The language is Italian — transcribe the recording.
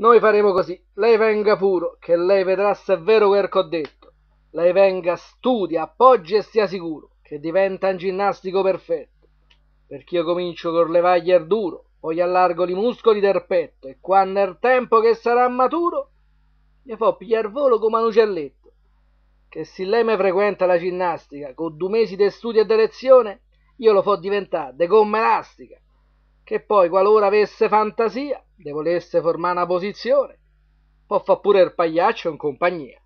Noi faremo così. Lei venga puro, che lei vedrà se è vero quel che ho detto. Lei venga, studia, appoggi e stia sicuro che diventa un ginnastico perfetto. Perché io comincio col levaglier duro, poi allargo i muscoli del petto e quando è il tempo che sarà maturo, gli fo pigliar volo come un uccelletto. Che se lei mi frequenta la ginnastica con due mesi di studio e di lezione, io lo fo diventare de gomma elastica. Che poi, qualora avesse fantasia, le volesse formare una posizione, può fare pure il pagliaccio in compagnia.